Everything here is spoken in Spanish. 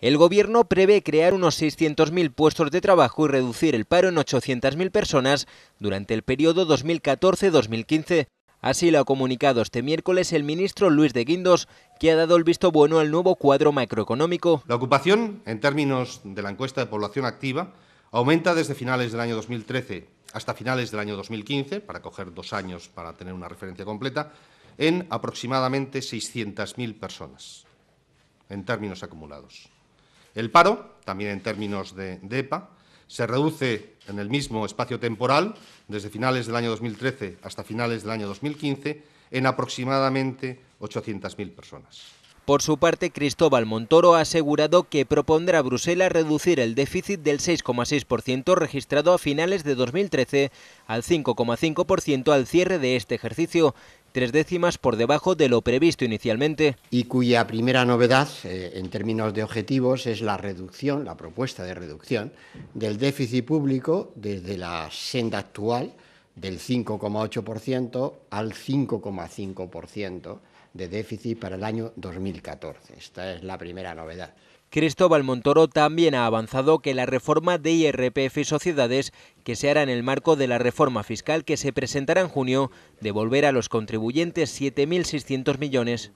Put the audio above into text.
El gobierno prevé crear unos 600.000 puestos de trabajo y reducir el paro en 800.000 personas durante el periodo 2014-2015. Así lo ha comunicado este miércoles el ministro Luis de Guindos, que ha dado el visto bueno al nuevo cuadro macroeconómico. La ocupación, en términos de la encuesta de población activa, aumenta desde finales del año 2013 hasta finales del año 2015, para coger dos años para tener una referencia completa, en aproximadamente 600.000 personas, en términos acumulados. El paro, también en términos de, EPA, se reduce en el mismo espacio temporal, desde finales del año 2013 hasta finales del año 2015, en aproximadamente 800.000 personas. Por su parte, Cristóbal Montoro ha asegurado que propondrá a Bruselas reducir el déficit del 6,6% registrado a finales de 2013 al 5,5% al cierre de este ejercicio, tres décimas por debajo de lo previsto inicialmente. Y cuya primera novedad, eh, en términos de objetivos, es la reducción, la propuesta de reducción del déficit público desde la senda actual del 5,8% al 5,5% de déficit para el año 2014. Esta es la primera novedad. Cristóbal Montoro también ha avanzado que la reforma de IRPF y sociedades, que se hará en el marco de la reforma fiscal que se presentará en junio, devolverá a los contribuyentes 7.600 millones.